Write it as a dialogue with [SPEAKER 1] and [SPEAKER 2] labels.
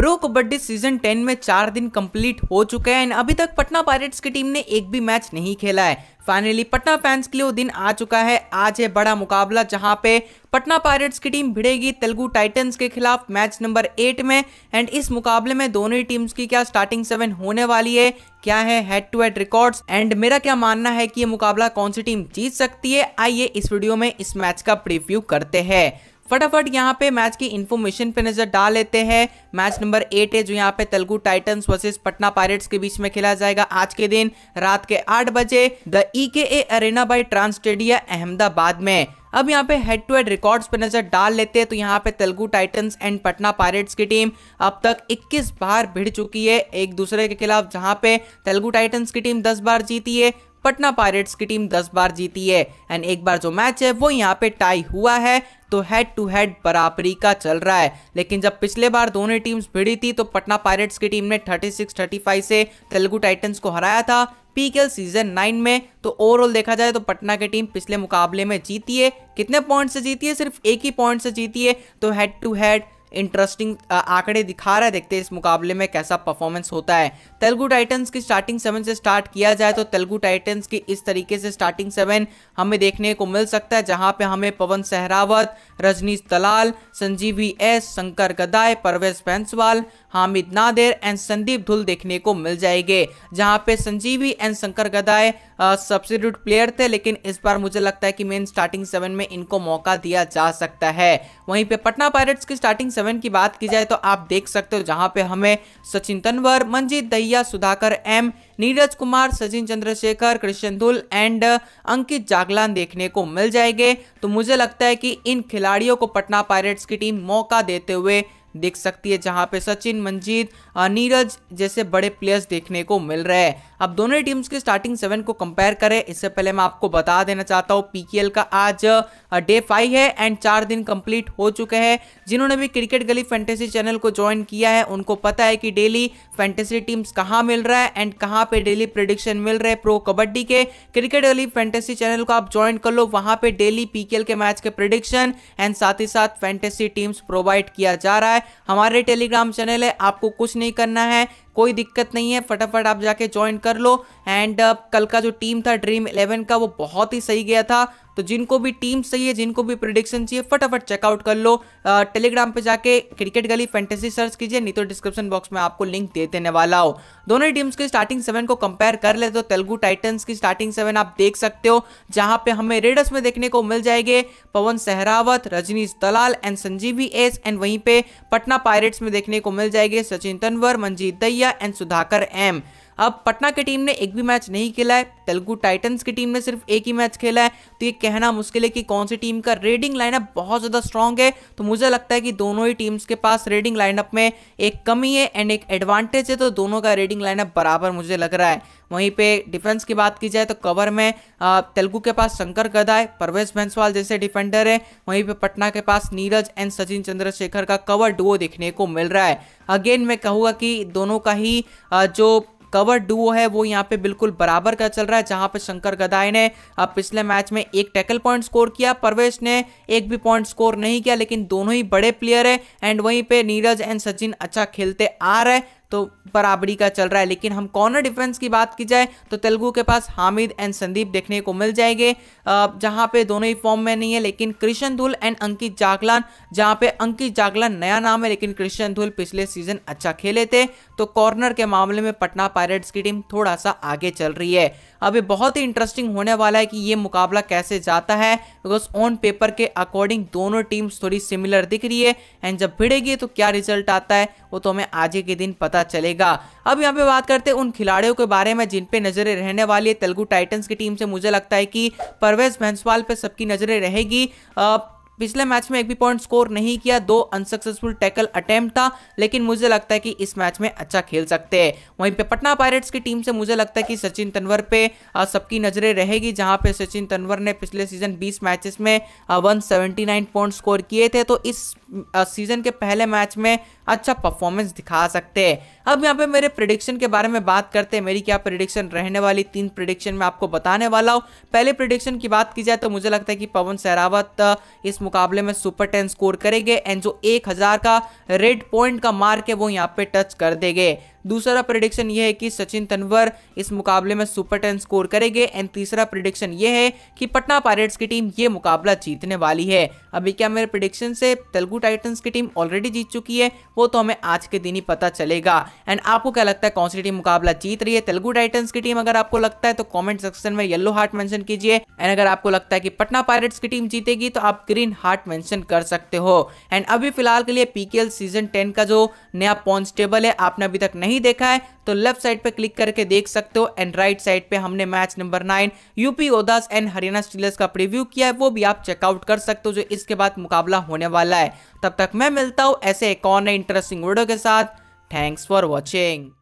[SPEAKER 1] pro kabaddi season 10 में चार दिन कंप्लीट हो चुके हैं अभी तक पटना पायरेट्स की टीम ने एक भी मैच नहीं खेला है फाइनली पटना फैंस के लिए वो दिन आ चुका है आज है बड़ा मुकाबला जहां पे पटना पायरेट्स की टीम भिड़ेगी तेलुगु टाइटंस के खिलाफ मैच नंबर एट में एंड इस मुकाबले में दोनों ही टीम्स की क्या स्टार्टिंग सेवन होने वाली है क्या है head to head records and मेरा क्या मानना है कि ये मुकाबला कौन सी टीम जीत सकती है आइए इस वीडियो में इस मैच का प्रिव्यू करते हैं फटाफट यहाँ पे मैच की इन्फॉर्मेशन पे नजर डाल लेते हैं मैच नंबर एट है जो यहाँ पे Telugu Titans versus Patna Pirates के बीच में खेला जाएगा आज के दिन रात के आठ बजे the E K A arena by TransStadia Ahmedabad में अब यहाँ पे हेड टू हेड रिकॉर्ड्स पर नजर डाल लेते हैं तो यहाँ पे Telugu Titans and Patna Pirates की टीम अब तक 21 बार भिड़ चुकी है एक दूसरे के खिलाफ जहाँ पे तेलुगु टाइटंस की टीम 10 बार जीती है पटना पायरेट्स की टीम 10 बार जीती है एंड एक बार जो मैच है वो यहाँ पे टाई हुआ है तो हेड टू हेड बराबरी का चल रहा है लेकिन जब पिछले बार दोनों टीम्स भिड़ी थी तो पटना पायरेट्स की टीम ने 36 35 से तेलुगु टाइटंस को हराया था पीकेएल सीजन नाइन में तो ओवरऑल देखा जाए तो पटना की टीम पिछले मुकाबले में जीती है कितने पॉइंट से जीती है सिर्फ एक ही पॉइंट से जीती है तो हेड टू हेड इंटरेस्टिंग आंकड़े दिखा रहा है देखते हैं इस मुकाबले में कैसा परफॉर्मेंस होता है तेलुगु टाइटन्स की स्टार्टिंग सेवन से स्टार्ट किया जाए तो तेलुगु टाइटन्स की इस तरीके से स्टार्टिंग सेवन हमें देखने को मिल सकता है जहां पे हमें Pawan Sehrawat Rajnish Dalal Sanjeevi S Shankar Gadai Parvesh Bhainswal Hamid Nader and Sandeep Dhull देखने को मिल जाएंगे जहाँ पे संजीवी एंड शंकर गदाय सब्सिट्यूट प्लेयर थे लेकिन इस बार मुझे लगता है कि मेन स्टार्टिंग सेवन में इनको मौका दिया जा सकता है वहीं पे पटना पायरेट्स की स्टार्टिंग सेवन की बात की जाए तो आप देख सकते हो जहां पे हमें सचिन तनवर मंजीत दहिया सुधाकर एम नीरज कुमार सचिन चंद्रशेखर कृष्ण धुल एंड अंकित जागलान देखने को मिल जाएंगे तो मुझे लगता है कि इन खिलाड़ियों को पटना पायरेट्स की टीम मौका देते हुए दिख सकती है जहां पे सचिन मंजीत नीरज जैसे बड़े प्लेयर्स देखने को मिल रहे हैं अब दोनों टीम्स के स्टार्टिंग सेवन को कंपेयर करें इससे पहले मैं आपको बता देना चाहता हूँ पीकेएल का आज डे फाइव है एंड चार दिन कंप्लीट हो चुके हैं जिन्होंने भी क्रिकेट गली फैंटेसी चैनल को ज्वाइन किया है उनको पता है कि डेली फैंटेसी टीम्स कहाँ मिल रहा है एंड कहाँ पे डेली प्रोडिक्शन मिल रहे प्रो कबड्डी के क्रिकेट गली फैंटेसी चैनल को आप ज्वाइन कर लो वहाँ पे डेली पी के मैच के प्रोडिक्शन एंड साथ ही साथ फैंटेसी टीम्स प्रोवाइड किया जा रहा है हमारे टेलीग्राम चैनल है आपको कुछ नहीं करना है कोई दिक्कत नहीं है फटाफट आप जाके ज्वाइन कर लो एंड uh, कल का जो टीम था ड्रीम इलेवन का वो बहुत ही सही गया था तो जिनको भी टीम सही है जिनको भी प्रिडिक्शन चाहिए फटाफट चेकआउट कर लो टेलीग्राम uh, पे जाके क्रिकेट गली फैंटेसी सर्च कीजिए नहीं तो डिस्क्रिप्शन बॉक्स में आपको लिंक दे देने वाला हो दोनों टीम्स की स्टार्टिंग सेवन को कंपेयर कर ले तो तेलुगु टाइटन्स की स्टार्टिंग सेवन आप देख सकते हो जहां पे हमें रेडर्स में देखने को मिल जाएंगे Pawan Sehrawat Rajnish Dalal and Sanjeevi S and वहीं पे पटना पायरेट्स में देखने को मिल जाएंगे सचिन तनवर मंजीत दई आर्या एंड सुधाकर एम अब पटना की टीम ने एक भी मैच नहीं खेला है तेलुगु टाइटन्स की टीम ने सिर्फ एक ही मैच खेला है तो ये कहना मुश्किल है कि कौन सी टीम का रेडिंग लाइनअप बहुत ज़्यादा स्ट्रॉन्ग है तो मुझे लगता है कि दोनों ही टीम्स के पास रेडिंग लाइनअप में एक कमी है एंड एक एडवांटेज है तो दोनों का रेडिंग लाइनअप बराबर मुझे लग रहा है वहीं पे डिफेंस की बात की जाए तो कवर में तेलुगु के पास शंकर गदा है परवेश भैंसवाल जैसे डिफेंडर है वहीं पे पटना के पास नीरज एंड सचिन चंद्रशेखर का कवर डुओ देखने को मिल रहा है अगेन मैं कहूँगा कि दोनों का ही जो कवर डुओ है वो यहाँ पे बिल्कुल बराबर का चल रहा है जहाँ पे शंकर गदाई ने अब पिछले मैच में एक टैकल पॉइंट स्कोर किया परवेश ने एक भी पॉइंट स्कोर नहीं किया लेकिन दोनों ही बड़े प्लेयर है एंड वहीं पे नीरज एंड सचिन अच्छा खेलते आ रहे तो बराबरी का चल रहा है लेकिन हम कॉर्नर डिफेंस की बात की जाए तो तेलुगु के पास हामिद एंड संदीप देखने को मिल जाएंगे जहाँ पे दोनों ही फॉर्म में नहीं है लेकिन कृष्ण धुल एंड अंकित जागलान जहाँ पे अंकित जागलान नया नाम है लेकिन कृष्ण धुल पिछले सीजन अच्छा खेले थे तो कॉर्नर के मामले में पटना पायरेट्स की टीम थोड़ा सा आगे चल रही है अभी बहुत ही इंटरेस्टिंग होने वाला है कि ये मुकाबला कैसे जाता है बिकॉज ऑन पेपर के अकॉर्डिंग दोनों टीम्स थोड़ी सिमिलर दिख रही है एंड जब भिड़ेगी तो क्या रिजल्ट आता है वो तो हमें आज के दिन पता चलेगा अब यहाँ पे बात करते हैं उन खिलाड़ियों के बारे में जिन पे नजरें रहने वाली है तेलुगु टाइटन्स की टीम से मुझे लगता है कि परवेज भैंसवाल पे सबकी नजरें रहेगी पिछले मैच में एक भी पॉइंट स्कोर नहीं किया दो अनसक्सेसफुल टैकल अटेम्प्ट था लेकिन मुझे लगता है कि इस मैच में अच्छा खेल सकते हैं वहीं पे पटना पायरेट्स की टीम से मुझे लगता है कि सचिन तनवर पे सबकी नजरें रहेगी जहां पे सचिन तनवर ने पिछले सीजन 20 मैचेस में 179 पॉइंट स्कोर किए थे तो इस सीजन के पहले मैच में अच्छा परफॉर्मेंस दिखा सकते हैं अब यहाँ पे मेरे प्रिडिक्शन के बारे में बात करते हैं मेरी क्या प्रिडिक्शन रहने वाली तीन प्रिडिक्शन मैं आपको बताने वाला हूँ पहले प्रिडिक्शन की बात की जाए तो मुझे लगता है कि पवन सहरावत इस मुकाबले में सुपर टेन स्कोर करेंगे एंड जो एक हजार का रेड पॉइंट का मार्क है वो यहाँ पे टच कर देंगे दूसरा प्रिडिक्शन ये है कि सचिन तनवर इस मुकाबले में सुपर टेन स्कोर करेंगे एंड तीसरा प्रिडिक्शन ये है कि पटना पायरेट्स की टीम ये मुकाबला जीतने वाली है अभी क्या मेरे प्रिडिक्शन से तेलुगु टाइटन्स की टीम ऑलरेडी जीत चुकी है वो तो हमें आज के दिन ही पता चलेगा एंड आपको क्या लगता है कौन सी टीम मुकाबला जीत रही है तेलुगु टाइटन्स की टीम अगर आपको लगता है तो कॉमेंट सेक्शन में येलो हार्ट मैंशन कीजिए एंड अगर आपको लगता है कि पटना पायरेट्स की टीम जीतेगी तो आप ग्रीन हार्ट मैंशन कर सकते हो एंड अभी फिलहाल के लिए पीकेएल सीजन टेन का जो नया पॉन्स्टेबल है आपने अभी तक नहीं नहीं देखा है तो लेफ्ट साइड पे क्लिक करके देख सकते हो एंड राइट साइड पे हमने match number nine UP Yoddhas and Haryana Steelers का प्रीव्यू किया है वो भी आप चेकआउट कर सकते हो जो इसके बाद मुकाबला होने वाला है तब तक मैं मिलता हूँ ऐसे एक और नए इंटरेस्टिंग वीडियो के साथ थैंक्स फॉर वॉचिंग